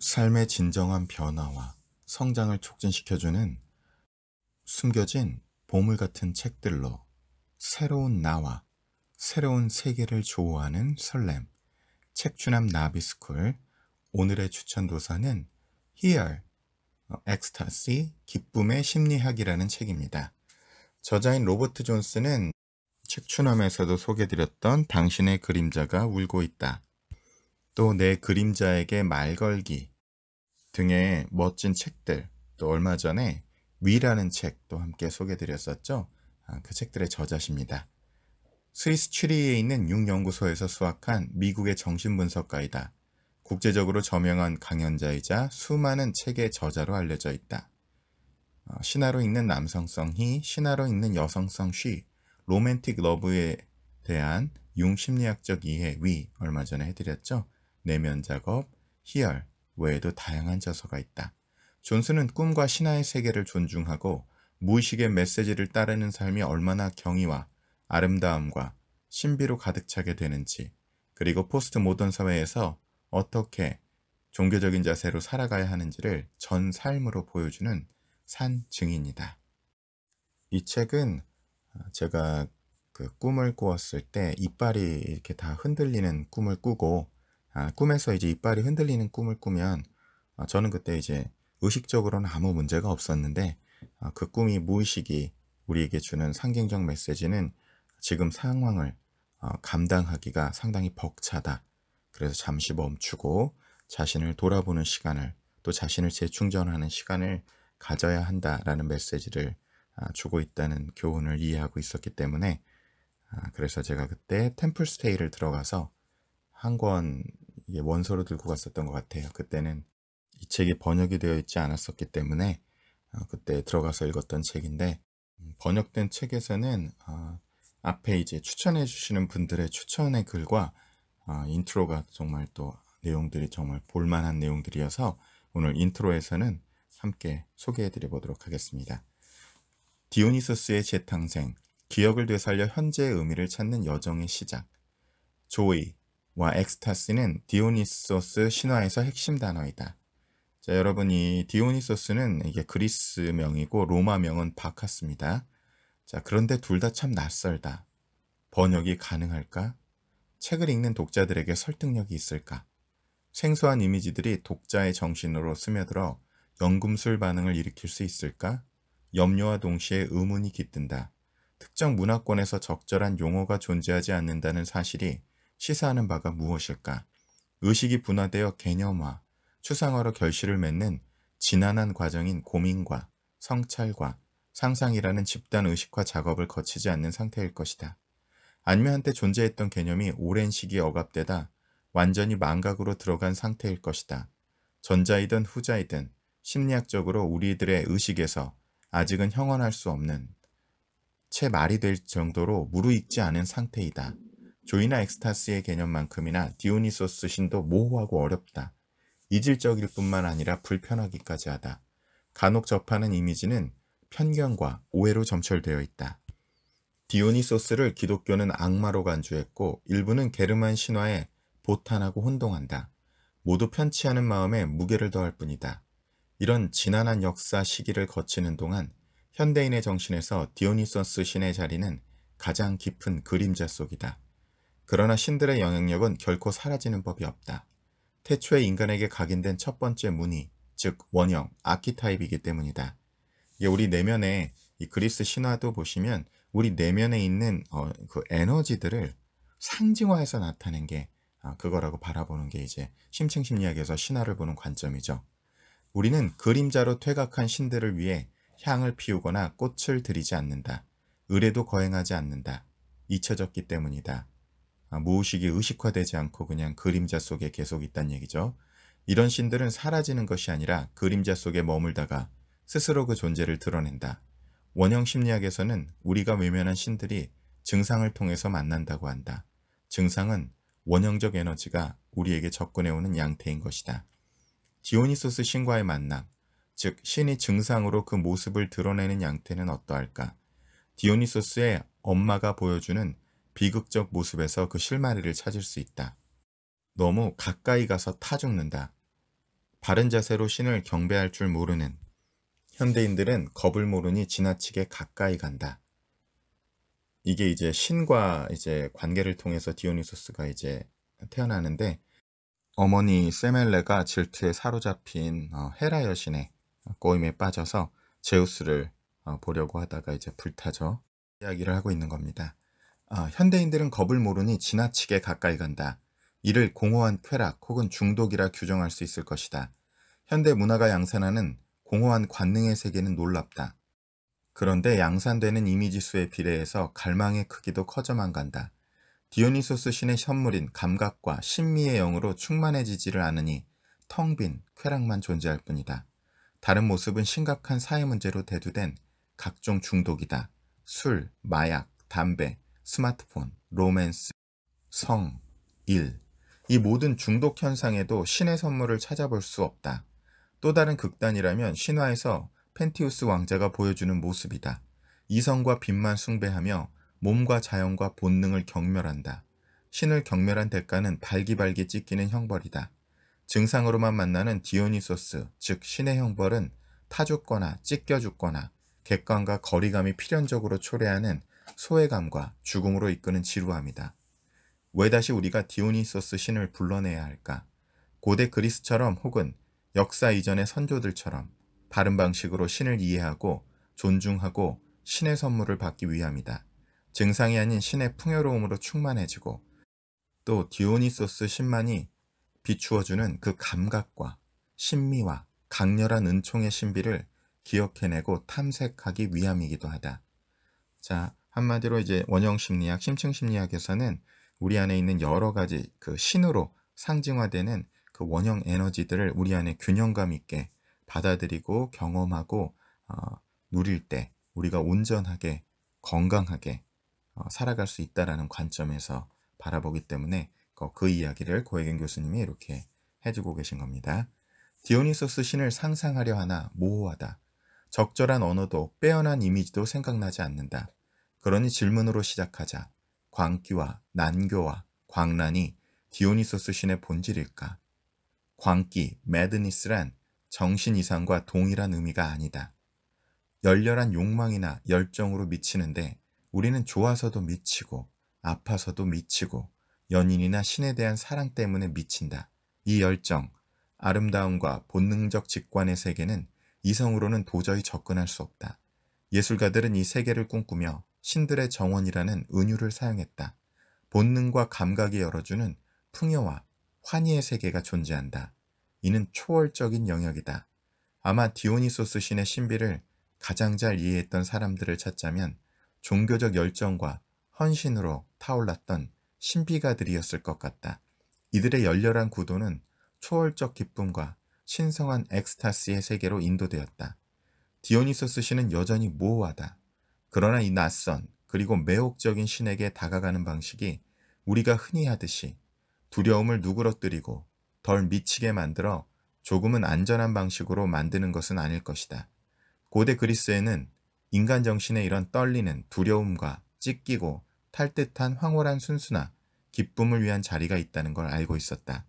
삶의 진정한 변화와 성장을 촉진시켜주는 숨겨진 보물 같은 책들로 새로운 나와 새로운 세계를 좋아하는 설렘 책추남 나비스쿨 오늘의 추천 도서는 Here, 엑스타시, 기쁨의 심리학이라는 책입니다. 저자인 로버트 존스는 책추남에서도 소개드렸던 당신의 그림자가 울고 있다. 또내 그림자에게 말 걸기 등의 멋진 책들, 또 얼마 전에 위라는 책도 함께 소개드렸었죠. 아, 그 책들의 저자십니다. 스위스 취리히에 있는 융연구소에서 수학한 미국의 정신분석가이다. 국제적으로 저명한 강연자이자 수많은 책의 저자로 알려져 있다. 어, 신화로 읽는 남성성 희, 신화로 읽는 여성성 쉬, 로맨틱 러브에 대한 융심리학적 이해 위 얼마 전에 해드렸죠. 내면 작업, 희열 외에도 다양한 저서가 있다. 존슨은 꿈과 신화의 세계를 존중하고 무의식의 메시지를 따르는 삶이 얼마나 경이와 아름다움과 신비로 가득 차게 되는지 그리고 포스트 모던 사회에서 어떻게 종교적인 자세로 살아가야 하는지를 전 삶으로 보여주는 산 증인이다. 이 책은 어, 제가 그 꿈을 꾸었을 때 이빨이 이렇게 다 흔들리는 꿈을 꾸고 아, 꿈에서 이제 이빨이 흔들리는 꿈을 꾸면 아, 저는 그때 이제 의식적으로는 아무 문제가 없었는데 아, 그 꿈이 무의식이 우리에게 주는 상징적 메시지는 지금 상황을 어, 감당하기가 상당히 벅차다. 그래서 잠시 멈추고 자신을 돌아보는 시간을 또 자신을 재충전하는 시간을 가져야 한다라는 메시지를 아, 주고 있다는 교훈을 이해하고 있었기 때문에 아, 그래서 제가 그때 템플스테이를 들어가서 한권 이게 원서로 들고 갔었던 것 같아요. 그때는 이 책이 번역이 되어 있지 않았었기 때문에 어, 그때 들어가서 읽었던 책인데 음, 번역된 책에서는 어, 앞에 이제 추천해 주시는 분들의 추천의 글과 어, 인트로가 정말 또 내용들이 정말 볼만한 내용들이어서 오늘 인트로에서는 함께 소개해 드려 보도록 하겠습니다. 디오니소스의 재탕생, 기억을 되살려 현재의 의미를 찾는 여정의 시작, 조이, 와 엑스타스는 디오니소스 신화에서 핵심 단어이다. 자, 여러분 이 디오니소스는 이게 그리스 명이고 로마 명은 바카스입니다. 자, 그런데 둘 다 참 낯설다. 번역이 가능할까? 책을 읽는 독자들에게 설득력이 있을까? 생소한 이미지들이 독자의 정신으로 스며들어 연금술 반응을 일으킬 수 있을까? 염려와 동시에 의문이 깃든다. 특정 문화권에서 적절한 용어가 존재하지 않는다는 사실이 시사하는 바가 무엇일까? 의식이 분화되어 개념화, 추상화로 결실을 맺는 진난한 과정인 고민과 성찰과 상상이라는 집단 의식화 작업을 거치지 않는 상태일 것이다. 안면 한테 존재했던 개념이 오랜 시기 억압되다 완전히 망각으로 들어간 상태일 것이다. 전자이든 후자이든 심리학적으로 우리들의 의식에서 아직은 형언할 수 없는 채 말이 될 정도로 무르익지 않은 상태이다. 조이나 엑스타스의 개념만큼이나 디오니소스 신도 모호하고 어렵다. 이질적일 뿐만 아니라 불편하기까지 하다. 간혹 접하는 이미지는 편견과 오해로 점철되어 있다. 디오니소스를 기독교는 악마로 간주했고 일부는 게르만 신화에 보탄하고 혼동한다. 모두 편치 않은 마음에 무게를 더할 뿐이다. 이런 지난한 역사 시기를 거치는 동안 현대인의 정신에서 디오니소스 신의 자리는 가장 깊은 그림자 속이다. 그러나 신들의 영향력은 결코 사라지는 법이 없다. 태초에 인간에게 각인된 첫 번째 무늬, 즉 원형, 아키타입이기 때문이다. 이게 우리 내면에 이 그리스 신화도 보시면 우리 내면에 있는 어, 그 에너지들을 상징화해서 나타낸 게 아, 그거라고 바라보는 게 이제 심층 심리학에서 신화를 보는 관점이죠. 우리는 그림자로 퇴각한 신들을 위해 향을 피우거나 꽃을 들이지 않는다. 의뢰도 거행하지 않는다. 잊혀졌기 때문이다. 아, 무의식이 의식화되지 않고 그냥 그림자 속에 계속 있단 얘기죠. 이런 신들은 사라지는 것이 아니라 그림자 속에 머물다가 스스로 그 존재를 드러낸다. 원형 심리학에서는 우리가 외면한 신들이 증상을 통해서 만난다고 한다. 증상은 원형적 에너지가 우리에게 접근해오는 양태인 것이다. 디오니소스 신과의 만남, 즉 신이 증상으로 그 모습을 드러내는 양태는 어떠할까? 디오니소스의 엄마가 보여주는 비극적 모습에서 그 실마리를 찾을 수 있다. 너무 가까이 가서 타 죽는다. 바른 자세로 신을 경배할 줄 모르는 현대인들은 겁을 모르니 지나치게 가까이 간다. 이게 이제 신과 이제 관계를 통해서 디오니소스가 이제 태어나는데 어머니 세멜레가 질투에 사로잡힌 어, 헤라 여신의 꼬임에 빠져서 제우스를 어, 보려고 하다가 이제 불타죠. 이야기를 하고 있는 겁니다. 어, 현대인들은 겁을 모르니 지나치게 가까이 간다. 이를 공허한 쾌락 혹은 중독이라 규정할 수 있을 것이다. 현대 문화가 양산하는 공허한 관능의 세계는 놀랍다. 그런데 양산되는 이미지수에 비례해서 갈망의 크기도 커져만 간다. 디오니소스 신의 현물인 감각과 신미의 영으로 충만해지지를 않으니 텅 빈 쾌락만 존재할 뿐이다. 다른 모습은 심각한 사회 문제로 대두된 각종 중독이다. 술, 마약, 담배, 스마트폰, 로맨스, 성, 일, 이 모든 중독 현상에도 신의 선물을 찾아볼 수 없다. 또 다른 극단이라면 신화에서 펜티우스 왕자가 보여주는 모습이다. 이성과 빛만 숭배하며 몸과 자연과 본능을 경멸한다. 신을 경멸한 대가는 발기발기 찢기는 형벌이다. 증상으로만 만나는 디오니소스, 즉 신의 형벌은 타죽거나 찢겨 죽거나 객관과 거리감이 필연적으로 초래하는 소외감과 죽음으로 이끄는 지루함이다. 왜 다시 우리가 디오니소스 신을 불러내야 할까? 고대 그리스처럼 혹은 역사 이전의 선조들처럼 바른 방식으로 신을 이해하고 존중하고 신의 선물을 받기 위함이다. 증상이 아닌 신의 풍요로움으로 충만해지고 또 디오니소스 신만이 비추어주는 그 감각과 신미와 강렬한 은총의 신비를 기억해내고 탐색하기 위함이기도 하다. 자, 한마디로 이제 원형 심리학, 심층 심리학에서는 우리 안에 있는 여러 가지 그 신으로 상징화되는 그 원형 에너지들을 우리 안에 균형감 있게 받아들이고 경험하고 어, 누릴 때 우리가 온전하게 건강하게 어, 살아갈 수 있다라는 관점에서 바라보기 때문에 그, 그 이야기를 고혜경 교수님이 이렇게 해주고 계신 겁니다. 디오니소스 신을 상상하려 하나 모호하다. 적절한 언어도 빼어난 이미지도 생각나지 않는다. 그러니 질문으로 시작하자. 광기와 난교와 광란이 디오니소스 신의 본질일까? 광기, 매드니스란 정신 이상과 동일한 의미가 아니다. 열렬한 욕망이나 열정으로 미치는데 우리는 좋아서도 미치고 아파서도 미치고 연인이나 신에 대한 사랑 때문에 미친다. 이 열정, 아름다움과 본능적 직관의 세계는 이성으로는 도저히 접근할 수 없다. 예술가들은 이 세계를 꿈꾸며 신들의 정원이라는 은유를 사용했다. 본능과 감각이 열어주는 풍요와 환희의 세계가 존재한다. 이는 초월적인 영역이다. 아마 디오니소스 신의 신비를 가장 잘 이해했던 사람들을 찾자면 종교적 열정과 헌신으로 타올랐던 신비가들이었을 것 같다. 이들의 열렬한 구도는 초월적 기쁨과 신성한 엑스타스의 세계로 인도되었다. 디오니소스 신은 여전히 모호하다. 그러나 이 낯선 그리고 매혹적인 신에게 다가가는 방식이 우리가 흔히 하듯이 두려움을 누그러뜨리고 덜 미치게 만들어 조금은 안전한 방식으로 만드는 것은 아닐 것이다. 고대 그리스에는 인간 정신의 이런 떨리는 두려움과 찢기고 탈듯한 황홀한 순수나 기쁨을 위한 자리가 있다는 걸 알고 있었다.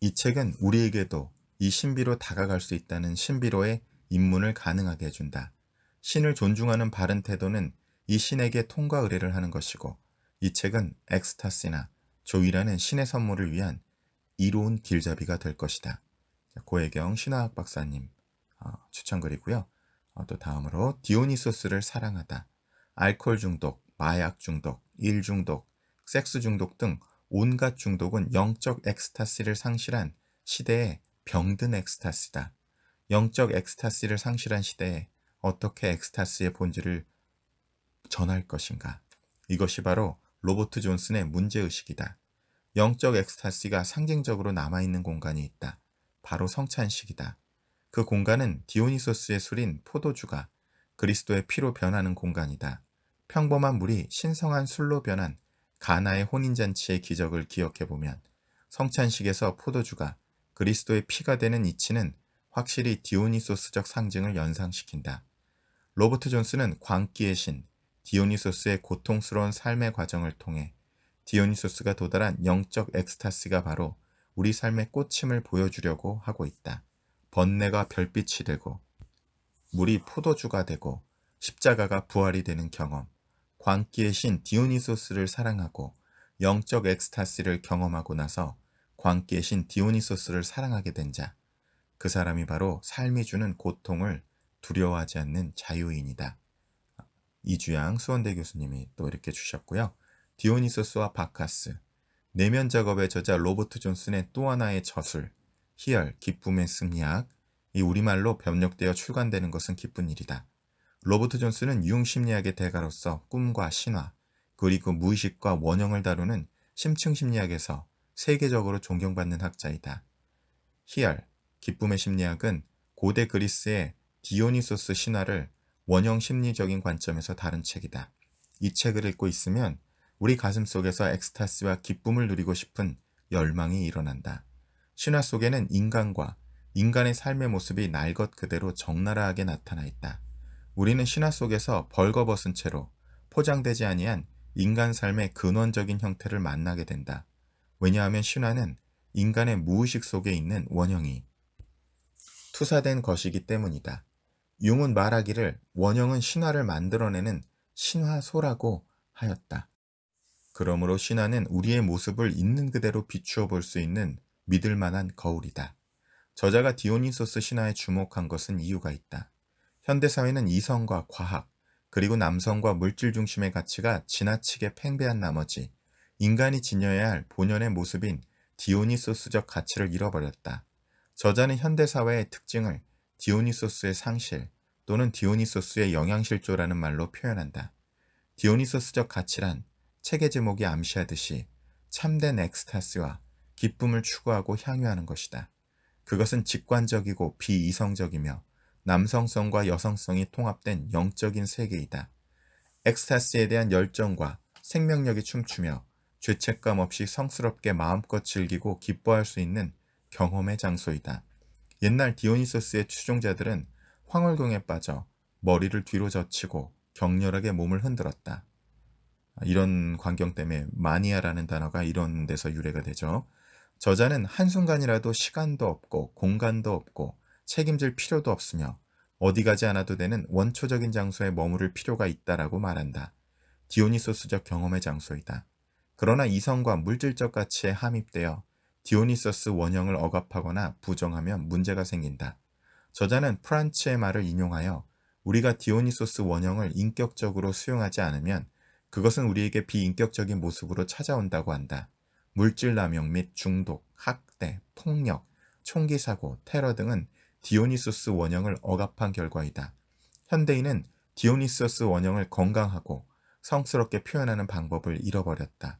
이 책은 우리에게도 이 신비로 다가갈 수 있다는 신비로의 입문을 가능하게 해준다. 신을 존중하는 바른 태도는 이 신에게 통과 의뢰를 하는 것이고 이 책은 엑스타시나 조이라는 신의 선물을 위한 이로운 길잡이가 될 것이다. 고혜경 신화학 박사님 어, 추천글이고요. 어, 또 다음으로 디오니소스를 사랑하다, 알코올 중독, 마약 중독, 일 중독, 섹스 중독 등 온갖 중독은 영적 엑스타시를 상실한 시대의 병든 엑스타시다. 영적 엑스타시를 상실한 시대에 어떻게 엑스타스의 본질을 전할 것인가. 이것이 바로 로버트 존슨의 문제의식이다. 영적 엑스타스가 상징적으로 남아있는 공간이 있다. 바로 성찬식이다. 그 공간은 디오니소스의 술인 포도주가 그리스도의 피로 변하는 공간이다. 평범한 물이 신성한 술로 변한 가나의 혼인잔치의 기적을 기억해보면 성찬식에서 포도주가 그리스도의 피가 되는 이치는 확실히 디오니소스적 상징을 연상시킨다. 로버트 존스는 광기의 신 디오니소스의 고통스러운 삶의 과정을 통해 디오니소스가 도달한 영적 엑스타스가 바로 우리 삶의 꽃임을 보여주려고 하고 있다. 번뇌가 별빛이 되고 물이 포도주가 되고 십자가가 부활이 되는 경험, 광기의 신 디오니소스를 사랑하고 영적 엑스타스를 경험하고 나서 광기의 신 디오니소스를 사랑하게 된 자, 그 사람이 바로 삶이 주는 고통을 두려워하지 않는 자유인이다. 이주양 수원대 교수님이 또 이렇게 주셨고요. 디오니소스와 바카스, 내면 작업의 저자 로버트 존슨의 또 하나의 저술, 희열, 기쁨의 승리학, 이 우리말로 변역되어 출간되는 것은 기쁜 일이다. 로버트 존슨은 융 심리학의 대가로서 꿈과 신화, 그리고 무의식과 원형을 다루는 심층 심리학에서 세계적으로 존경받는 학자이다. 희열, 기쁨의 심리학은 고대 그리스의 디오니소스 신화를 원형 심리적인 관점에서 다룬 책이다. 이 책을 읽고 있으면 우리 가슴 속에서 엑스타스와 기쁨을 누리고 싶은 열망이 일어난다. 신화 속에는 인간과 인간의 삶의 모습이 날것 그대로 적나라하게 나타나 있다. 우리는 신화 속에서 벌거벗은 채로 포장되지 아니한 인간 삶의 근원적인 형태를 만나게 된다. 왜냐하면 신화는 인간의 무의식 속에 있는 원형이 투사된 것이기 때문이다. 융은 말하기를 원형은 신화를 만들어내는 신화소라고 하였다. 그러므로 신화는 우리의 모습을 있는 그대로 비추어 볼 수 있는 믿을 만한 거울이다. 저자가 디오니소스 신화에 주목한 것은 이유가 있다. 현대사회는 이성과 과학, 그리고 남성과 물질 중심의 가치가 지나치게 팽배한 나머지 인간이 지녀야 할 본연의 모습인 디오니소스적 가치를 잃어버렸다. 저자는 현대사회의 특징을 디오니소스의 상실 또는 디오니소스의 영양실조라는 말로 표현한다. 디오니소스적 가치란 책의 제목이 암시하듯이 참된 엑스타스와 기쁨을 추구하고 향유하는 것이다. 그것은 직관적이고 비이성적이며 남성성과 여성성이 통합된 영적인 세계이다. 엑스타스에 대한 열정과 생명력이 춤추며 죄책감 없이 성스럽게 마음껏 즐기고 기뻐할 수 있는 경험의 장소이다. 옛날 디오니소스의 추종자들은 황홀경에 빠져 머리를 뒤로 젖히고 격렬하게 몸을 흔들었다. 아, 이런 광경 때문에 마니아라는 단어가 이런 데서 유래가 되죠. 저자는 한순간이라도 시간도 없고 공간도 없고 책임질 필요도 없으며 어디 가지 않아도 되는 원초적인 장소에 머무를 필요가 있다라고 말한다. 디오니소스적 경험의 장소이다. 그러나 이성과 물질적 가치에 함입되어 디오니서스 원형을 억압하거나 부정하면 문제가 생긴다. 저자는 프란츠의 말을 인용하여 우리가 디오니소스 원형을 인격적으로 수용하지 않으면 그것은 우리에게 비인격적인 모습으로 찾아온다고 한다. 물질 남용 및 중독, 학대, 폭력, 총기 사고, 테러 등은 디오니소스 원형을 억압한 결과이다. 현대인은 디오니소스 원형을 건강하고 성스럽게 표현하는 방법을 잃어버렸다.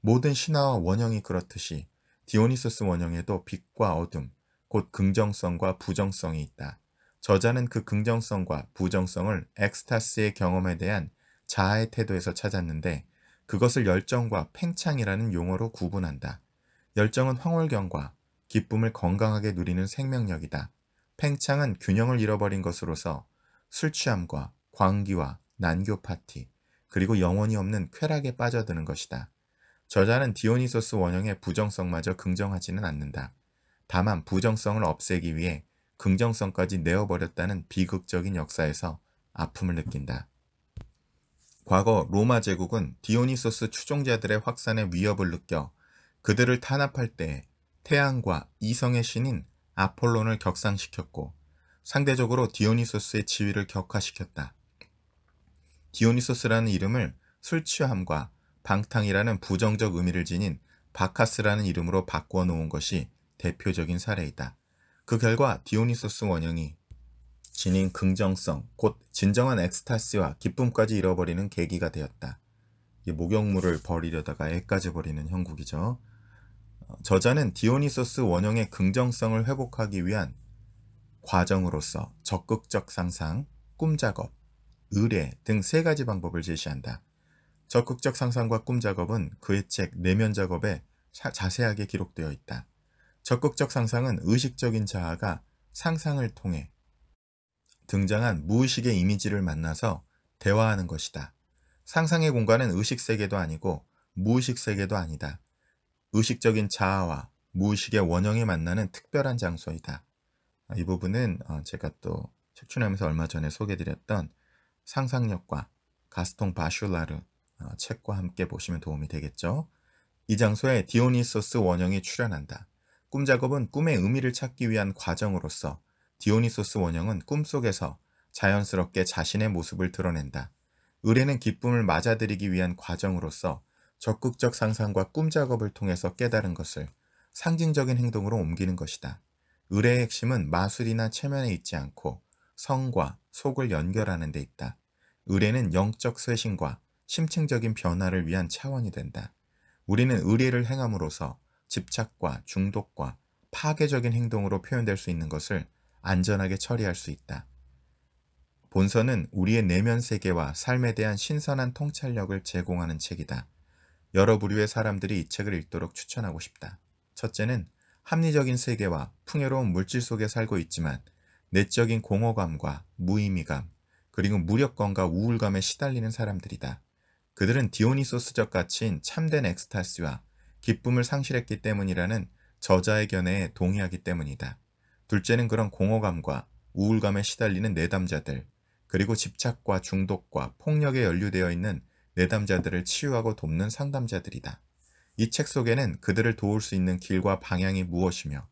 모든 신화와 원형이 그렇듯이 디오니소스 원형에도 빛과 어둠, 곧 긍정성과 부정성이 있다. 저자는 그 긍정성과 부정성을 엑스타스의 경험에 대한 자아의 태도에서 찾았는데 그것을 열정과 팽창이라는 용어로 구분한다. 열정은 황홀경과 기쁨을 건강하게 누리는 생명력이다. 팽창은 균형을 잃어버린 것으로서 술 취함과 광기와 난교 파티, 그리고 영원히 없는 쾌락에 빠져드는 것이다. 저자는 디오니소스 원형의 부정성마저 긍정하지는 않는다. 다만 부정성을 없애기 위해 긍정성까지 내어버렸다는 비극적인 역사에서 아픔을 느낀다. 과거 로마 제국은 디오니소스 추종자들의 확산에 위협을 느껴 그들을 탄압할 때 태양과 이성의 신인 아폴론을 격상시켰고 상대적으로 디오니소스의 지위를 격화시켰다. 디오니소스라는 이름을 술 취함과 방탕이라는 부정적 의미를 지닌 바카스라는 이름으로 바꿔 놓은 것이 대표적인 사례이다. 그 결과 디오니소스 원형이 지닌 긍정성, 곧 진정한 엑스타시와 기쁨까지 잃어버리는 계기가 되었다. 이 목욕물을 버리려다가 애까지 버리는 형국이죠. 어, 저자는 디오니소스 원형의 긍정성을 회복하기 위한 과정으로서 적극적 상상, 꿈작업, 의뢰 등 세 가지 방법을 제시한다. 적극적 상상과 꿈 작업은 그의 책 내면 작업에 자, 세하게 기록되어 있다. 적극적 상상은 의식적인 자아가 상상을 통해 등장한 무의식의 이미지를 만나서 대화하는 것이다. 상상의 공간은 의식 세계도 아니고 무의식 세계도 아니다. 의식적인 자아와 무의식의 원형이 만나는 특별한 장소이다. 아, 이 부분은 어, 제가 또 책출하면서 얼마 전에 소개드렸던 상상력과 가스통 바슐라르 어, 책과 함께 보시면 도움이 되겠죠. 이 장소에 디오니소스 원형이 출현한다. 꿈 작업은 꿈의 의미를 찾기 위한 과정으로서 디오니소스 원형은 꿈속에서 자연스럽게 자신의 모습을 드러낸다. 의뢰는 기쁨을 맞아들이기 위한 과정으로서 적극적 상상과 꿈 작업을 통해서 깨달은 것을 상징적인 행동으로 옮기는 것이다. 의뢰의 핵심은 마술이나 체면에 있지 않고 성과 속을 연결하는 데 있다. 의뢰는 영적 쇄신과 심층적인 변화를 위한 차원이 된다. 우리는 의례를 행함으로써 집착과 중독과 파괴적인 행동으로 표현될 수 있는 것을 안전하게 처리할 수 있다. 본서는 우리의 내면 세계와 삶에 대한 신선한 통찰력을 제공하는 책이다. 여러 부류의 사람들이 이 책을 읽도록 추천하고 싶다. 첫째는 합리적인 세계와 풍요로운 물질 속에 살고 있지만 내적인 공허감과 무의미감, 그리고 무력감과 우울감에 시달리는 사람들이다. 그들은 디오니소스적 가치인 참된 엑스타스와 기쁨을 상실했기 때문이라는 저자의 견해에 동의하기 때문이다. 둘째는 그런 공허감과 우울감에 시달리는 내담자들, 그리고 집착과 중독과 폭력에 연루되어 있는 내담자들을 치유하고 돕는 상담자들이다. 이 책 속에는 그들을 도울 수 있는 길과 방향이 무엇이며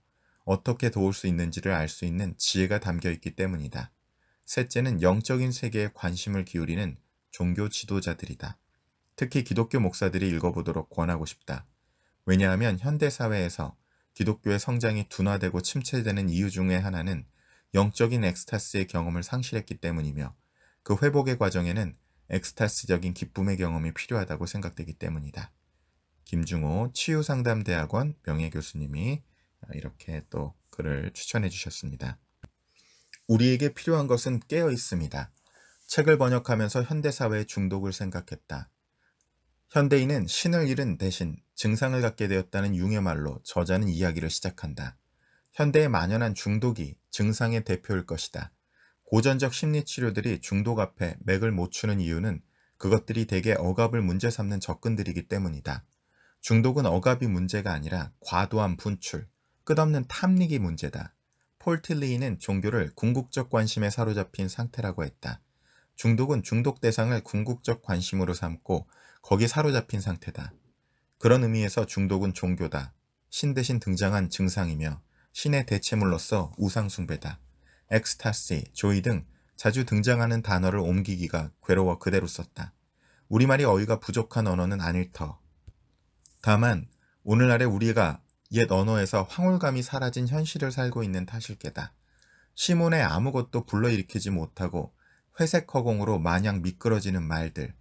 어떻게 도울 수 있는지를 알 수 있는 지혜가 담겨 있기 때문이다. 셋째는 영적인 세계에 관심을 기울이는 종교 지도자들이다. 특히 기독교 목사들이 읽어보도록 권하고 싶다. 왜냐하면 현대사회에서 기독교의 성장이 둔화되고 침체되는 이유 중에 하나는 영적인 엑스타스의 경험을 상실했기 때문이며 그 회복의 과정에는 엑스타스적인 기쁨의 경험이 필요하다고 생각되기 때문이다. 김중호 치유상담대학원 명예교수님이 이렇게 또 글을 추천해 주셨습니다. 우리에게 필요한 것은 깨어 있습니다. 책을 번역하면서 현대사회의 중독을 생각했다. 현대인은 신을 잃은 대신 증상을 갖게 되었다는 융의 말로 저자는 이야기를 시작한다. 현대의 만연한 중독이 증상의 대표일 것이다. 고전적 심리치료들이 중독 앞에 맥을 못 추는 이유는 그것들이 대개 억압을 문제 삼는 접근들이기 때문이다. 중독은 억압이 문제가 아니라 과도한 분출, 끝없는 탐닉이 문제다. 폴틸리이는 종교를 궁극적 관심에 사로잡힌 상태라고 했다. 중독은 중독 대상을 궁극적 관심으로 삼고 거기에 사로잡힌 상태다. 그런 의미에서 중독은 종교다. 신 대신 등장한 증상이며 신의 대체물로서 우상숭배다. 엑스타시, 조이 등 자주 등장하는 단어를 옮기기가 괴로워 그대로 썼다. 우리말이 어휘가 부족한 언어는 아닐터. 다만 오늘날의 우리가 옛 언어에서 황홀감이 사라진 현실을 살고 있는 탓일게다. 시몬의 아무것도 불러일으키지 못하고 회색 허공으로 마냥 미끄러지는 말들,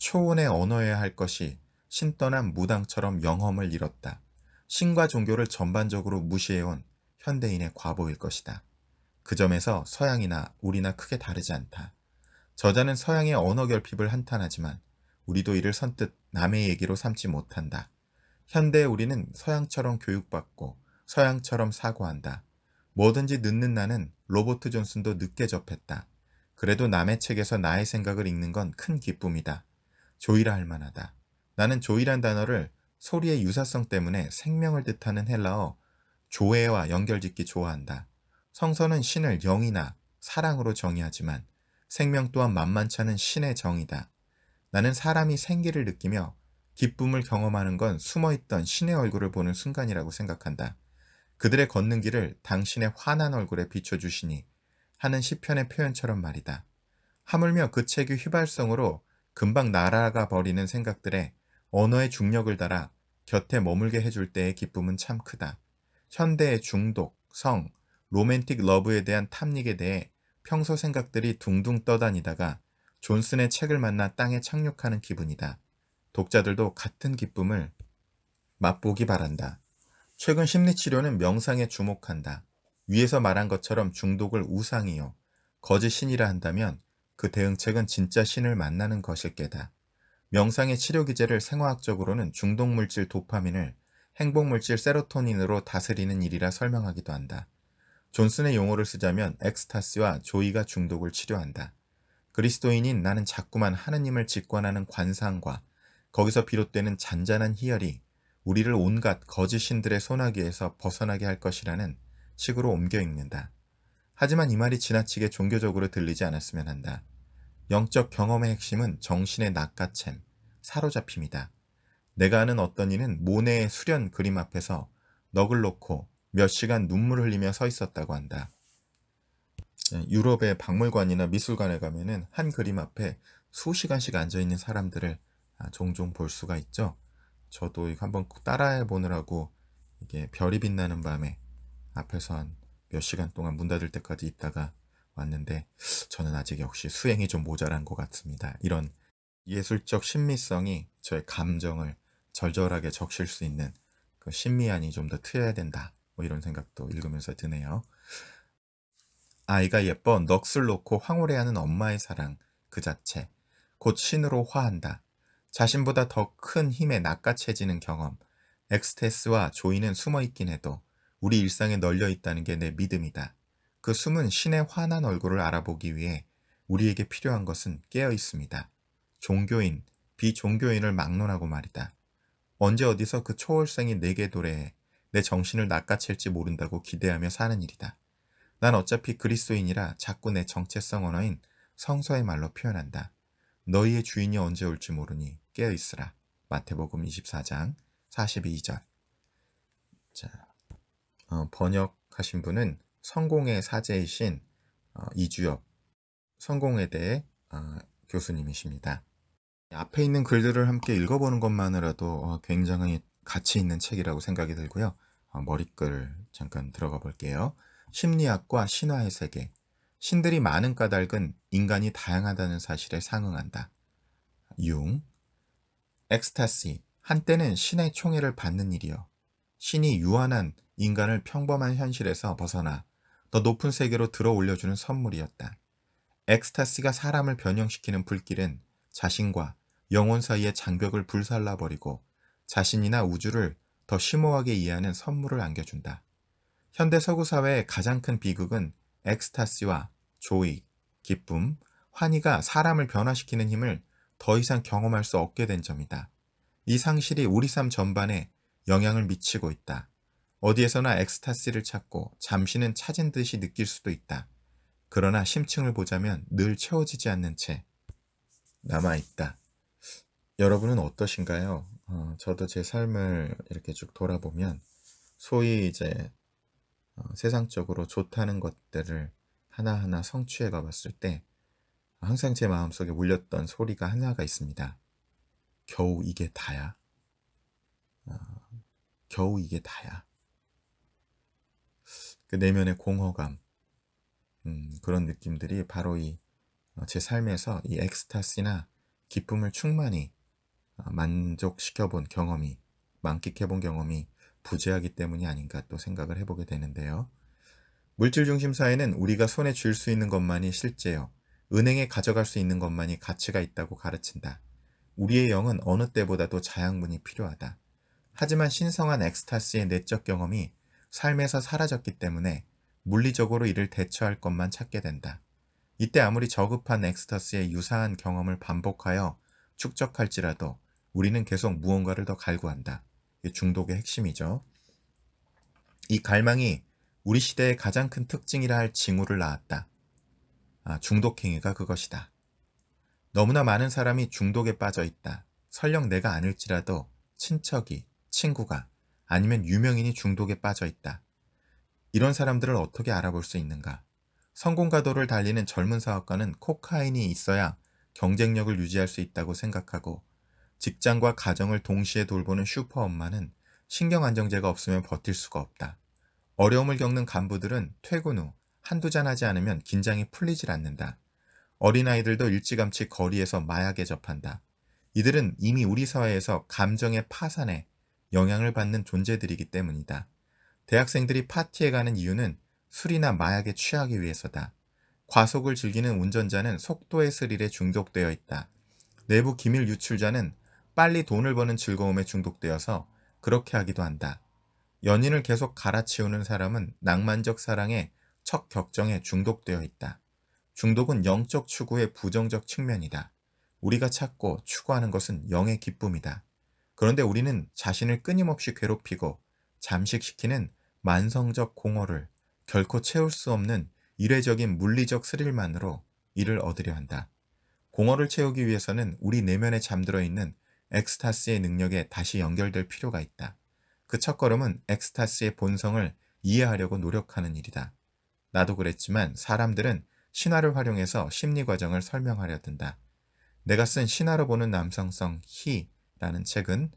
초혼의 언어여야 할 것이 신 떠난 무당처럼 영험을 잃었다. 신과 종교를 전반적으로 무시해온 현대인의 과보일 것이다. 그 점에서 서양이나 우리나 크게 다르지 않다. 저자는 서양의 언어 결핍을 한탄하지만 우리도 이를 선뜻 남의 얘기로 삼지 못한다. 현대 우리는 서양처럼 교육받고 서양처럼 사고한다. 뭐든지 늦는 나는 로버트 존슨도 늦게 접했다. 그래도 남의 책에서 나의 생각을 읽는 건 큰 기쁨이다. 조이라 할 만하다. 나는 조이란 단어를 소리의 유사성 때문에 생명을 뜻하는 헬라어 조에와 연결짓기 좋아한다. 성서는 신을 영이나 사랑으로 정의하지만 생명 또한 만만찮은 신의 정이다 나는 사람이 생기를 느끼며 기쁨을 경험하는 건 숨어있던 신의 얼굴을 보는 순간이라고 생각한다. 그들의 걷는 길을 당신의 환한 얼굴에 비춰주시니 하는 시편의 표현처럼 말이다. 하물며 그 책의 휘발성으로 금방 날아가 버리는 생각들에 언어의 중력을 달아 곁에 머물게 해줄 때의 기쁨은 참 크다. 현대의 중독, 성, 로맨틱 러브에 대한 탐닉에 대해 평소 생각들이 둥둥 떠다니다가 존슨의 책을 만나 땅에 착륙하는 기분이다. 독자들도 같은 기쁨을 맛보기 바란다. 최근 심리치료는 명상에 주목한다. 위에서 말한 것처럼 중독을 우상이요. 거짓신이라 한다면 그 대응책은 진짜 신을 만나는 것일 게다. 명상의 치료 기제를 생화학적으로는 중독물질 도파민을 행복물질 세로토닌으로 다스리는 일이라 설명하기도 한다. 존슨의 용어를 쓰자면 엑스타스와 조이가 중독을 치료한다. 그리스도인인 나는 자꾸만 하느님을 직관하는 관상과 거기서 비롯되는 잔잔한 희열이 우리를 온갖 거짓신들의 소나기에서 벗어나게 할 것이라는 식으로 옮겨 읽는다. 하지만 이 말이 지나치게 종교적으로 들리지 않았으면 한다. 영적 경험의 핵심은 정신의 낚아챔, 사로잡힘이다. 내가 아는 어떤 이는 모네의 수련 그림 앞에서 넋을 놓고 몇 시간 눈물 흘리며 서 있었다고 한다. 유럽의 박물관이나 미술관에 가면은 한 그림 앞에 수시간씩 앉아 있는 사람들을 아, 종종 볼 수가 있죠. 저도 한번 따라해 보느라고 이게 별이 빛나는 밤에 앞에서 한몇 시간 동안 문 닫을 때까지 있다가 왔는데 저는 아직 역시 수행이 좀 모자란 것 같습니다. 이런 예술적 신미성이 저의 감정을 절절하게 적실 수 있는 그 신미안이 좀 더 트여야 된다. 뭐 이런 생각도 읽으면서 드네요. 아이가 예뻐 넋을 놓고 황홀해하는 엄마의 사랑 그 자체 곧 신으로 화한다. 자신보다 더 큰 힘에 낚아채지는 경험 엑스테스와 조이는 숨어있긴 해도 우리 일상에 널려 있다는 게 내 믿음이다. 그 숨은 신의 환한 얼굴을 알아보기 위해 우리에게 필요한 것은 깨어 있습니다. 종교인, 비종교인을 막론하고 말이다. 언제 어디서 그 초월생이 내게 도래해 내 정신을 낚아챌지 모른다고 기대하며 사는 일이다. 난 어차피 그리스도인이라 자꾸 내 정체성 언어인 성서의 말로 표현한다. 너희의 주인이 언제 올지 모르니 깨어 있으라. 마태복음 24장 42절. 자, 어, 번역하신 분은 성공의 사제이신 어, 이주엽 성공에 대해 어, 교수님이십니다. 앞에 있는 글들을 함께 읽어보는 것만으로도 굉장히 가치 있는 책이라고 생각이 들고요. 머릿글 잠깐 들어가 볼게요. 심리학과 신화의 세계. 신들이 많은 까닭은 인간이 다양하다는 사실에 상응한다. 융. 엑스타시. 한때는 신의 총애를 받는 일이요. 신이 유한한 인간을 평범한 현실에서 벗어나 더 높은 세계로 들어 올려주는 선물이었다. 엑스타시가 사람을 변형시키는 불길은 자신과 영혼 사이의 장벽을 불살라버리고 자신이나 우주를 더 심오하게 이해하는 선물을 안겨준다. 현대 서구 사회의 가장 큰 비극은 엑스타시와 조이, 기쁨, 환희가 사람을 변화시키는 힘을 더 이상 경험할 수 없게 된 점이다. 이 상실이 우리 삶 전반에 영향을 미치고 있다. 어디에서나 엑스타시를 찾고 잠시는 찾은 듯이 느낄 수도 있다. 그러나 심층을 보자면 늘 채워지지 않는 채 남아있다. 여러분은 어떠신가요? 어, 저도 제 삶을 이렇게 쭉 돌아보면 소위 이제 어, 세상적으로 좋다는 것들을 하나하나 성취해 가봤을 때 항상 제 마음속에 울렸던 소리가 하나가 있습니다. 겨우 이게 다야. 어, 겨우 이게 다야. 그 내면의 공허감 음, 그런 느낌들이 바로 이제 어, 삶에서 이 엑스타시나 기쁨을 충만히 어, 만족시켜본 경험이 만끽해본 경험이 부재하기 때문이 아닌가 또 생각을 해보게 되는데요. 물질 중심 사회는 우리가 손에 쥘 수 있는 것만이 실제요. 은행에 가져갈 수 있는 것만이 가치가 있다고 가르친다. 우리의 영은 어느 때보다도 자양분이 필요하다. 하지만 신성한 엑스타스의 내적 경험이 삶에서 사라졌기 때문에 물리적으로 이를 대처할 것만 찾게 된다. 이때 아무리 저급한 엑스터스의 유사한 경험을 반복하여 축적할지라도 우리는 계속 무언가를 더 갈구한다. 중독의 핵심이죠. 이 갈망이 우리 시대의 가장 큰 특징이라 할 징후를 낳았다. 아, 중독행위가 그것이다. 너무나 많은 사람이 중독에 빠져 있다. 설령 내가 아닐지라도 친척이, 친구가 아니면 유명인이 중독에 빠져 있다. 이런 사람들을 어떻게 알아볼 수 있는가? 성공가도를 달리는 젊은 사업가는 코카인이 있어야 경쟁력을 유지할 수 있다고 생각하고 직장과 가정을 동시에 돌보는 슈퍼엄마는 신경안정제가 없으면 버틸 수가 없다. 어려움을 겪는 간부들은 퇴근 후 한두 잔 하지 않으면 긴장이 풀리질 않는다. 어린아이들도 일찌감치 거리에서 마약에 접한다. 이들은 이미 우리 사회에서 감정의 파산에 영향을 받는 존재들이기 때문이다. 대학생들이 파티에 가는 이유는 술이나 마약에 취하기 위해서다. 과속을 즐기는 운전자는 속도의 스릴에 중독되어 있다. 내부 기밀 유출자는 빨리 돈을 버는 즐거움에 중독되어서 그렇게 하기도 한다. 연인을 계속 갈아치우는 사람은 낭만적 사랑에 척격정에 중독되어 있다. 중독은 영적 추구의 부정적 측면이다. 우리가 찾고 추구하는 것은 영의 기쁨이다. 그런데 우리는 자신을 끊임없이 괴롭히고 잠식시키는 만성적 공허를 결코 채울 수 없는 이례적인 물리적 스릴만으로 이를 얻으려 한다. 공허를 채우기 위해서는 우리 내면에 잠들어 있는 엑스타스의 능력에 다시 연결될 필요가 있다. 그 첫걸음은 엑스타스의 본성을 이해하려고 노력하는 일이다. 나도 그랬지만 사람들은 신화를 활용해서 심리 과정을 설명하려 든다. 내가 쓴 신화로 보는 남성성 히 라는 책은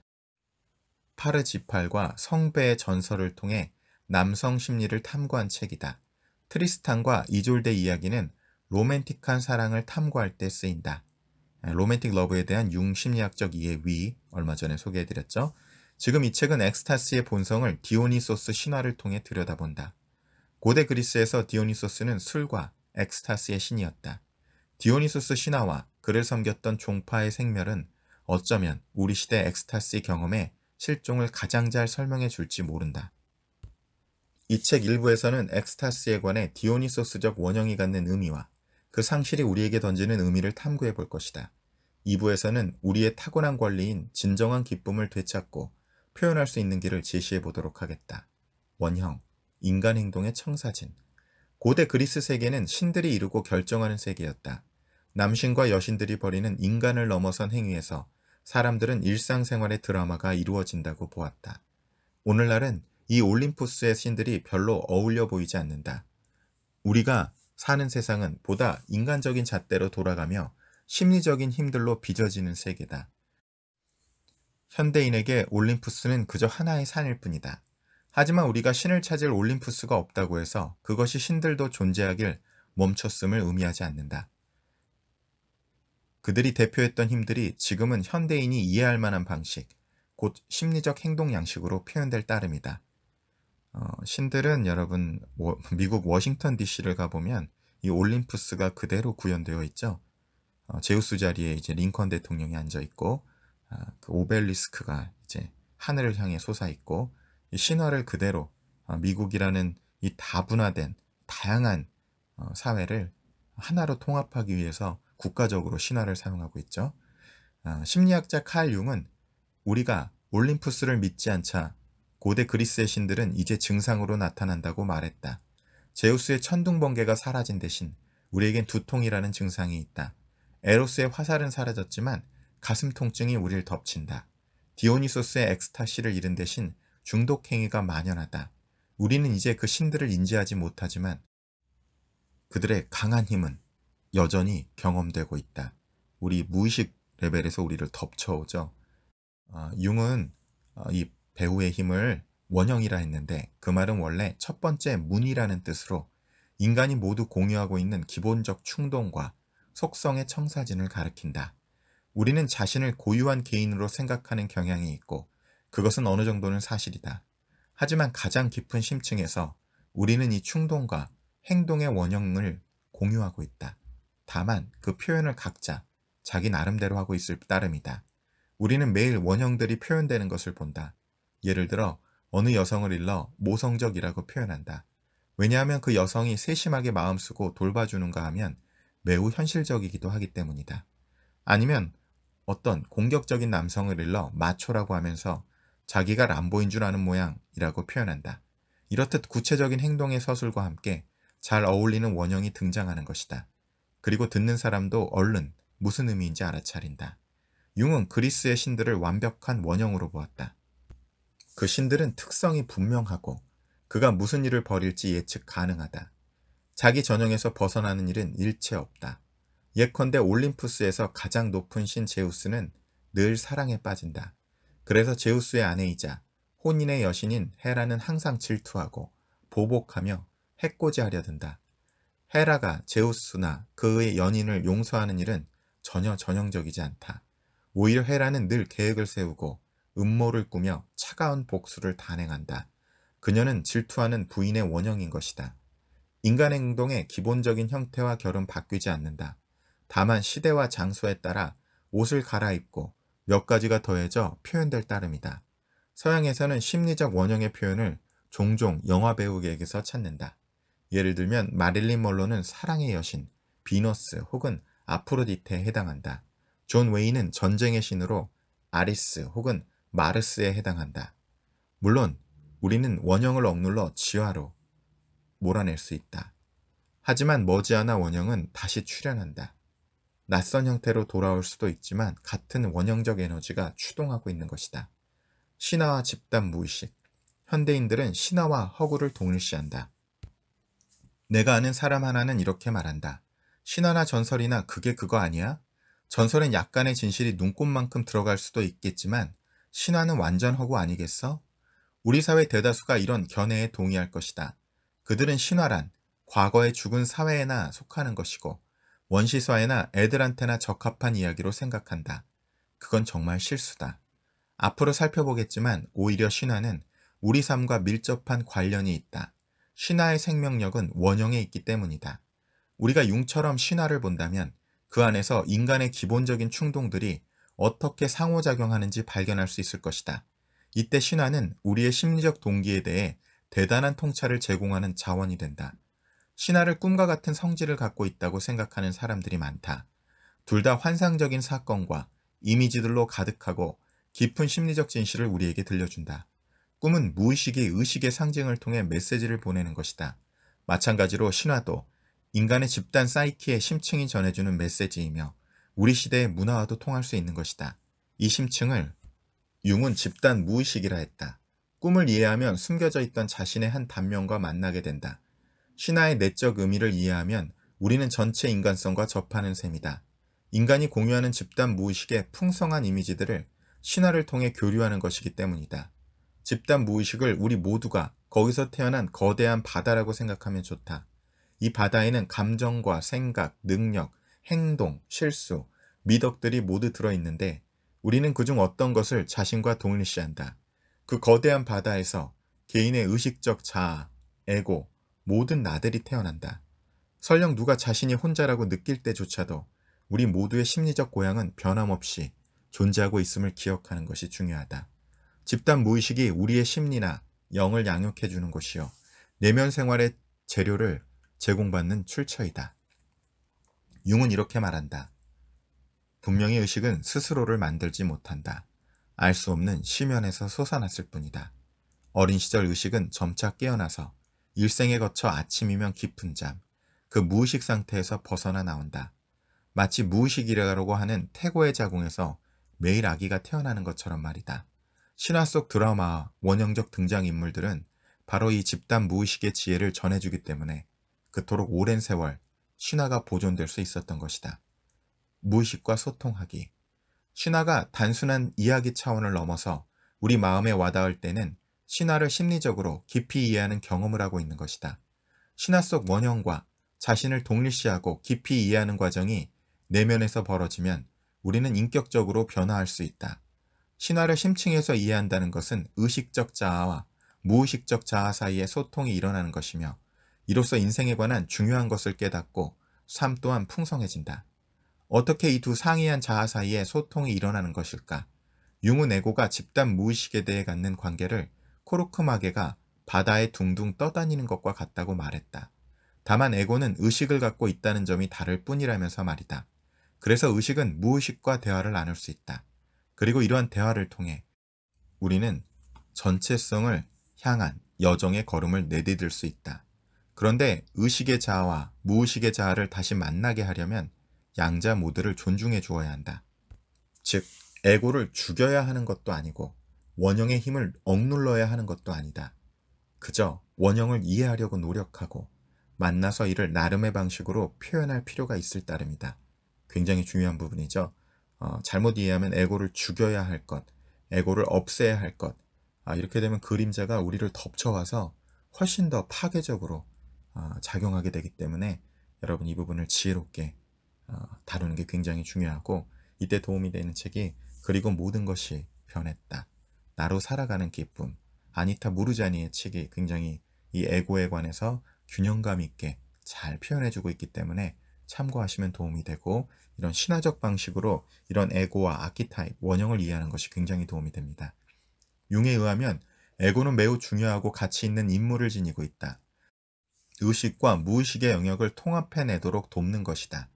파르지팔과 성배의 전설을 통해 남성 심리를 탐구한 책이다. 트리스탄과 이졸데 이야기는 로맨틱한 사랑을 탐구할 때 쓰인다. 로맨틱 러브에 대한 융심리학적 이해 위 얼마 전에 소개해드렸죠. 지금 이 책은 엑스타스의 본성을 디오니소스 신화를 통해 들여다본다. 고대 그리스에서 디오니소스는 술과 엑스타스의 신이었다. 디오니소스 신화와 그를 섬겼던 종파의 생멸은 어쩌면 우리 시대 엑스타시 경험의 실종을 가장 잘 설명해 줄지 모른다. 이 책 일부에서는 엑스타시에 관해 디오니소스적 원형이 갖는 의미와 그 상실이 우리에게 던지는 의미를 탐구해 볼 것이다. 2부에서는 우리의 타고난 권리인 진정한 기쁨을 되찾고 표현할 수 있는 길을 제시해 보도록 하겠다. 원형, 인간 행동의 청사진 고대 그리스 세계는 신들이 이루고 결정하는 세계였다. 남신과 여신들이 벌이는 인간을 넘어선 행위에서 사람들은 일상생활의 드라마가 이루어진다고 보았다. 오늘날은 이 올림푸스의 신들이 별로 어울려 보이지 않는다. 우리가 사는 세상은 보다 인간적인 잣대로 돌아가며 심리적인 힘들로 빚어지는 세계다. 현대인에게 올림푸스는 그저 하나의 산일 뿐이다. 하지만 우리가 신을 찾을 올림푸스가 없다고 해서 그것이 신들도 존재하길 멈췄음을 의미하지 않는다. 그들이 대표했던 힘들이 지금은 현대인이 이해할 만한 방식, 곧 심리적 행동 양식으로 표현될 따름이다. 어, 신들은 여러분 워, 미국 워싱턴 DC를 가보면 이 올림푸스가 그대로 구현되어 있죠. 어, 제우스 자리에 이제 링컨 대통령이 앉아 있고 어, 그 오벨리스크가 이제 하늘을 향해 솟아 있고 이 신화를 그대로 어, 미국이라는 이 다분화된 다양한 어, 사회를 하나로 통합하기 위해서 국가적으로 신화를 사용하고 있죠. 아, 심리학자 칼 융은 우리가 올림푸스를 믿지 않자 고대 그리스의 신들은 이제 증상으로 나타난다고 말했다. 제우스의 천둥 번개가 사라진 대신 우리에겐 두통이라는 증상이 있다. 에로스의 화살은 사라졌지만 가슴 통증이 우리를 덮친다. 디오니소스의 엑스타시를 잃은 대신 중독 행위가 만연하다. 우리는 이제 그 신들을 인지하지 못하지만 그들의 강한 힘은 여전히 경험되고 있다. 우리 무의식 레벨에서 우리를 덮쳐오죠. 어, 융은 어, 이 배우의 힘을 원형이라 했는데 그 말은 원래 첫 번째 문이라는 뜻으로 인간이 모두 공유하고 있는 기본적 충동과 속성의 청사진을 가리킨다. 우리는 자신을 고유한 개인으로 생각하는 경향이 있고 그것은 어느 정도는 사실이다. 하지만 가장 깊은 심층에서 우리는 이 충동과 행동의 원형을 공유하고 있다. 다만 그 표현을 각자 자기 나름대로 하고 있을 따름이다. 우리는 매일 원형들이 표현되는 것을 본다. 예를 들어 어느 여성을 일러 모성적이라고 표현한다. 왜냐하면 그 여성이 세심하게 마음쓰고 돌봐주는가 하면 매우 현실적이기도 하기 때문이다. 아니면 어떤 공격적인 남성을 일러 마초라고 하면서 자기가 람보인 줄 아는 모양이라고 표현한다. 이렇듯 구체적인 행동의 서술과 함께 잘 어울리는 원형이 등장하는 것이다. 그리고 듣는 사람도 얼른 무슨 의미인지 알아차린다. 융은 그리스의 신들을 완벽한 원형으로 보았다. 그 신들은 특성이 분명하고 그가 무슨 일을 벌일지 예측 가능하다. 자기 전형에서 벗어나는 일은 일체 없다. 예컨대 올림푸스에서 가장 높은 신 제우스는 늘 사랑에 빠진다. 그래서 제우스의 아내이자 혼인의 여신인 헤라는 항상 질투하고 보복하며 해코지하려 든다. 헤라가 제우스나 그의 연인을 용서하는 일은 전혀 전형적이지 않다. 오히려 헤라는 늘 계획을 세우고 음모를 꾸며 차가운 복수를 단행한다. 그녀는 질투하는 부인의 원형인 것이다. 인간의 행동의 기본적인 형태와 결은 바뀌지 않는다. 다만 시대와 장소에 따라 옷을 갈아입고 몇 가지가 더해져 표현될 따름이다. 서양에서는 심리적 원형의 표현을 종종 영화배우에게서 찾는다. 예를 들면 마릴린 멀로는 사랑의 여신, 비너스 혹은 아프로디테에 해당한다. 존 웨이는 전쟁의 신으로 아리스 혹은 마르스에 해당한다. 물론 우리는 원형을 억눌러 지화로 몰아낼 수 있다. 하지만 머지않아 원형은 다시 출현한다. 낯선 형태로 돌아올 수도 있지만 같은 원형적 에너지가 추동하고 있는 것이다. 신화와 집단 무의식. 현대인들은 신화와 허구를 동일시한다. 내가 아는 사람 하나는 이렇게 말한다. 신화나 전설이나 그게 그거 아니야? 전설엔 약간의 진실이 눈꽃만큼 들어갈 수도 있겠지만 신화는 완전 하고 아니겠어? 우리 사회 대다수가 이런 견해에 동의할 것이다. 그들은 신화란 과거의 죽은 사회에나 속하는 것이고 원시사회나 애들한테나 적합한 이야기로 생각한다. 그건 정말 실수다. 앞으로 살펴보겠지만 오히려 신화는 우리 삶과 밀접한 관련이 있다. 신화의 생명력은 원형에 있기 때문이다. 우리가 융처럼 신화를 본다면 그 안에서 인간의 기본적인 충동들이 어떻게 상호작용하는지 발견할 수 있을 것이다. 이때 신화는 우리의 심리적 동기에 대해 대단한 통찰을 제공하는 자원이 된다. 신화를 꿈과 같은 성질을 갖고 있다고 생각하는 사람들이 많다. 둘 다 환상적인 사건과 이미지들로 가득하고 깊은 심리적 진실을 우리에게 들려준다. 꿈은 무의식이 의식의 상징을 통해 메시지를 보내는 것이다. 마찬가지로 신화도 인간의 집단 사이키의 심층이 전해주는 메시지이며 우리 시대의 문화와도 통할 수 있는 것이다. 이 심층을 융은 집단 무의식이라 했다. 꿈을 이해하면 숨겨져 있던 자신의 한 단면과 만나게 된다. 신화의 내적 의미를 이해하면 우리는 전체 인간성과 접하는 셈이다. 인간이 공유하는 집단 무의식의 풍성한 이미지들을 신화를 통해 교류하는 것이기 때문이다. 집단 무의식을 우리 모두가 거기서 태어난 거대한 바다라고 생각하면 좋다. 이 바다에는 감정과 생각, 능력, 행동, 실수, 미덕들이 모두 들어있는데 우리는 그중 어떤 것을 자신과 동일시한다. 그 거대한 바다에서 개인의 의식적 자아, 에고, 모든 나들이 태어난다. 설령 누가 자신이 혼자라고 느낄 때조차도 우리 모두의 심리적 고향은 변함없이 존재하고 있음을 기억하는 것이 중요하다. 집단 무의식이 우리의 심리나 영을 양육해 주는 곳이요. 내면 생활의 재료를 제공받는 출처이다. 융은 이렇게 말한다. 분명히 의식은 스스로를 만들지 못한다. 알 수 없는 심연에서 솟아났을 뿐이다. 어린 시절 의식은 점차 깨어나서 일생에 거쳐 아침이면 깊은 잠, 그 무의식 상태에서 벗어나 나온다. 마치 무의식이라고 하는 태고의 자궁에서 매일 아기가 태어나는 것처럼 말이다. 신화 속 드라마 원형적 등장인물들은 바로 이 집단 무의식의 지혜를 전해주기 때문에 그토록 오랜 세월 신화가 보존될 수 있었던 것이다. 무의식과 소통하기. 신화가 단순한 이야기 차원을 넘어서 우리 마음에 와닿을 때는 신화를 심리적으로 깊이 이해하는 경험을 하고 있는 것이다. 신화 속 원형과 자신을 독립시하고 깊이 이해하는 과정이 내면에서 벌어지면 우리는 인격적으로 변화할 수 있다. 신화를 심층에서 이해한다는 것은 의식적 자아와 무의식적 자아 사이의 소통이 일어나는 것이며 이로써 인생에 관한 중요한 것을 깨닫고 삶 또한 풍성해진다. 어떻게 이 두 상이한 자아 사이의 소통이 일어나는 것일까? 융은 에고가 집단 무의식에 대해 갖는 관계를 코르크 마개가 바다에 둥둥 떠다니는 것과 같다고 말했다. 다만 에고는 의식을 갖고 있다는 점이 다를 뿐이라면서 말이다. 그래서 의식은 무의식과 대화를 나눌 수 있다. 그리고 이러한 대화를 통해 우리는 전체성을 향한 여정의 걸음을 내디딜 수 있다. 그런데 의식의 자아와 무의식의 자아를 다시 만나게 하려면 양자 모두를 존중해 주어야 한다. 즉, 에고를 죽여야 하는 것도 아니고 원형의 힘을 억눌러야 하는 것도 아니다. 그저 원형을 이해하려고 노력하고 만나서 이를 나름의 방식으로 표현할 필요가 있을 따름이다. 굉장히 중요한 부분이죠. 어, 잘못 이해하면 에고를 죽여야 할 것, 에고를 없애야 할 것, 아, 이렇게 되면 그림자가 우리를 덮쳐와서 훨씬 더 파괴적으로 어, 작용하게 되기 때문에 여러분 이 부분을 지혜롭게 어, 다루는 게 굉장히 중요하고 이때 도움이 되는 책이 그리고 모든 것이 변했다. 나로 살아가는 기쁨. 아니타 무르자니의 책이 굉장히 이 에고에 관해서 균형감 있게 잘 표현해주고 있기 때문에 참고하시면 도움이 되고 이런 신화적 방식으로 이런 에고와 아키타입, 원형을 이해하는 것이 굉장히 도움이 됩니다. 융에 의하면 에고는 매우 중요하고 가치 있는 임무를 지니고 있다. 의식과 무의식의 영역을 통합해내도록 돕는 것이다.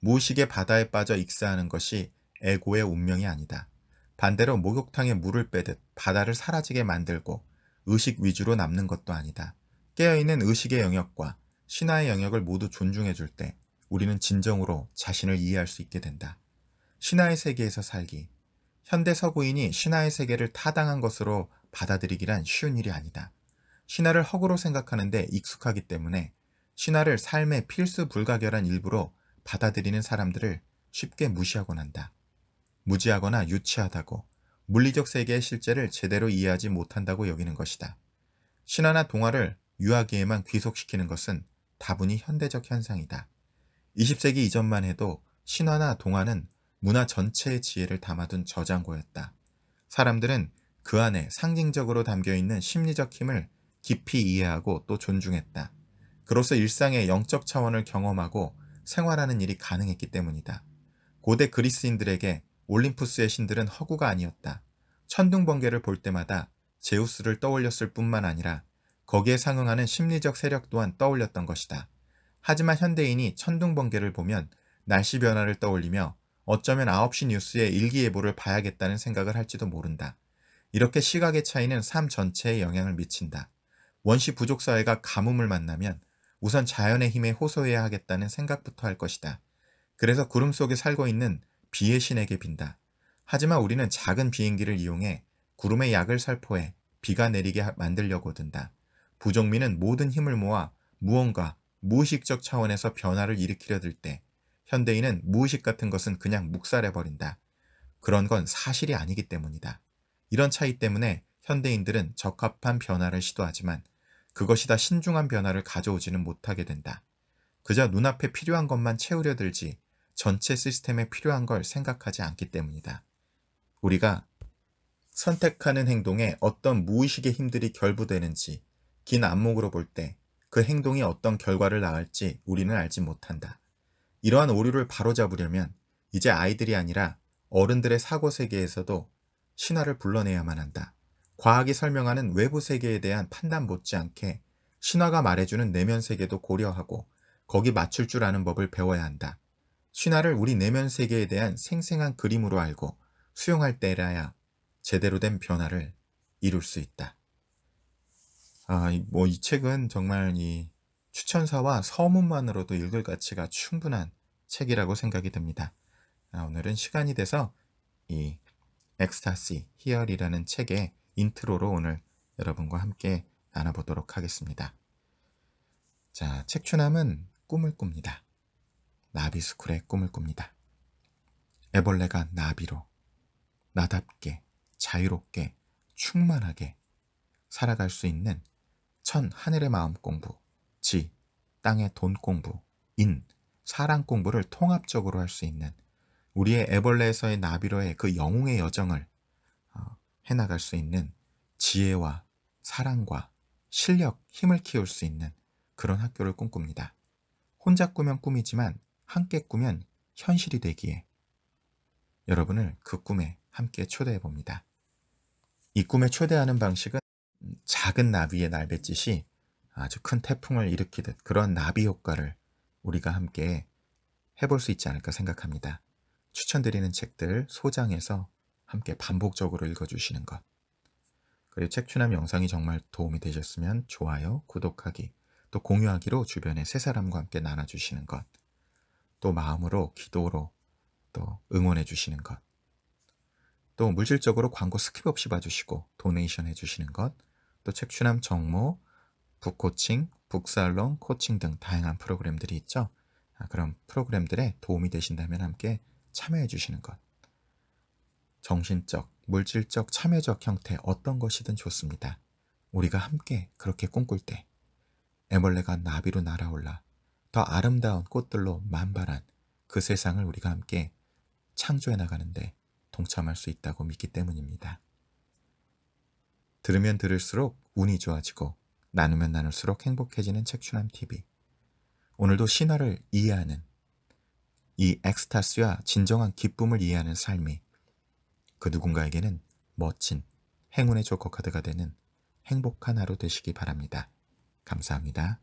무의식의 바다에 빠져 익사하는 것이 에고의 운명이 아니다. 반대로 목욕탕에 물을 빼듯 바다를 사라지게 만들고 의식 위주로 남는 것도 아니다. 깨어있는 의식의 영역과 신화의 영역을 모두 존중해줄 때 우리는 진정으로 자신을 이해할 수 있게 된다. 신화의 세계에서 살기. 현대 서구인이 신화의 세계를 타당한 것으로 받아들이기란 쉬운 일이 아니다. 신화를 허구로 생각하는데 익숙하기 때문에 신화를 삶의 필수 불가결한 일부로 받아들이는 사람들을 쉽게 무시하곤 한다. 무지하거나 유치하다고 물리적 세계의 실제를 제대로 이해하지 못한다고 여기는 것이다. 신화나 동화를 유아기에만 귀속시키는 것은 다분히 현대적 현상이다. 20세기 이전만 해도 신화나 동화는 문화 전체의 지혜를 담아둔 저장고였다. 사람들은 그 안에 상징적으로 담겨있는 심리적 힘을 깊이 이해하고 또 존중했다. 그로써 일상의 영적 차원을 경험하고 생활하는 일이 가능했기 때문이다. 고대 그리스인들에게 올림푸스의 신들은 허구가 아니었다. 천둥 번개를 볼 때마다 제우스를 떠올렸을 뿐만 아니라 거기에 상응하는 심리적 세력 또한 떠올렸던 것이다. 하지만 현대인이 천둥번개를 보면 날씨 변화를 떠올리며 어쩌면 9시 뉴스의 일기예보를 봐야겠다는 생각을 할지도 모른다. 이렇게 시각의 차이는 삶 전체에 영향을 미친다. 원시 부족 사회가 가뭄을 만나면 우선 자연의 힘에 호소해야 하겠다는 생각부터 할 것이다. 그래서 구름 속에 살고 있는 비의 신에게 빈다. 하지만 우리는 작은 비행기를 이용해 구름의 약을 살포해 비가 내리게 만들려고 든다. 부족민은 모든 힘을 모아 무언가 무의식적 차원에서 변화를 일으키려 들 때 현대인은 무의식 같은 것은 그냥 묵살해버린다. 그런 건 사실이 아니기 때문이다. 이런 차이 때문에 현대인들은 적합한 변화를 시도하지만 그것이 다 신중한 변화를 가져오지는 못하게 된다. 그저 눈앞에 필요한 것만 채우려 들지 전체 시스템에 필요한 걸 생각하지 않기 때문이다. 우리가 선택하는 행동에 어떤 무의식의 힘들이 결부되는지 긴 안목으로 볼때 그 행동이 어떤 결과를 낳을지 우리는 알지 못한다. 이러한 오류를 바로잡으려면 이제 아이들이 아니라 어른들의 사고 세계에서도 신화를 불러내야만 한다. 과학이 설명하는 외부 세계에 대한 판단 못지않게 신화가 말해주는 내면 세계도 고려하고 거기 맞출 줄 아는 법을 배워야 한다. 신화를 우리 내면 세계에 대한 생생한 그림으로 알고 수용할 때라야 제대로 된 변화를 이룰 수 있다. 아, 뭐이 뭐, 책은 정말 이 추천사와 서문만으로도 읽을 가치가 충분한 책이라고 생각이 듭니다. 아, 오늘은 시간이 돼서 이 엑스타시 히어이라는 책의 인트로로 오늘 여러분과 함께 나눠보도록 하겠습니다. 자, 책추남은 꿈을 꿉니다. 나비스쿨의 꿈을 꿉니다. 애벌레가 나비로 나답게 자유롭게 충만하게 살아갈 수 있는 천, 하늘의 마음 공부, 지, 땅의 돈 공부, 인, 사랑 공부를 통합적으로 할 수 있는 우리의 애벌레에서의 나비로의 그 영웅의 여정을 어, 해나갈 수 있는 지혜와 사랑과 실력, 힘을 키울 수 있는 그런 학교를 꿈꿉니다. 혼자 꾸면 꿈이지만 함께 꾸면 현실이 되기에 여러분을 그 꿈에 함께 초대해 봅니다. 이 꿈에 초대하는 방식은 작은 나비의 날갯짓이 아주 큰 태풍을 일으키듯 그런 나비 효과를 우리가 함께 해볼 수 있지 않을까 생각합니다. 추천드리는 책들 소장에서 함께 반복적으로 읽어주시는 것. 그리고 책추남 영상이 정말 도움이 되셨으면 좋아요, 구독하기, 또 공유하기로 주변에 세 사람과 함께 나눠주시는 것. 또 마음으로, 기도로 또 응원해 주시는 것. 또 물질적으로 광고 스킵 없이 봐주시고 도네이션 해주시는 것. 또 책추남 정모, 북코칭, 북살롱, 코칭 등 다양한 프로그램들이 있죠. 아, 그런 프로그램들에 도움이 되신다면 함께 참여해 주시는 것. 정신적, 물질적, 참여적 형태 어떤 것이든 좋습니다. 우리가 함께 그렇게 꿈꿀 때 애벌레가 나비로 날아올라 더 아름다운 꽃들로 만발한 그 세상을 우리가 함께 창조해 나가는데 동참할 수 있다고 믿기 때문입니다. 들으면 들을수록 운이 좋아지고 나누면 나눌수록 행복해지는 책춘한 TV. 오늘도 신화를 이해하는 이 엑스타스와 진정한 기쁨을 이해하는 삶이 그 누군가에게는 멋진 행운의 조커카드가 되는 행복한 하루 되시기 바랍니다. 감사합니다.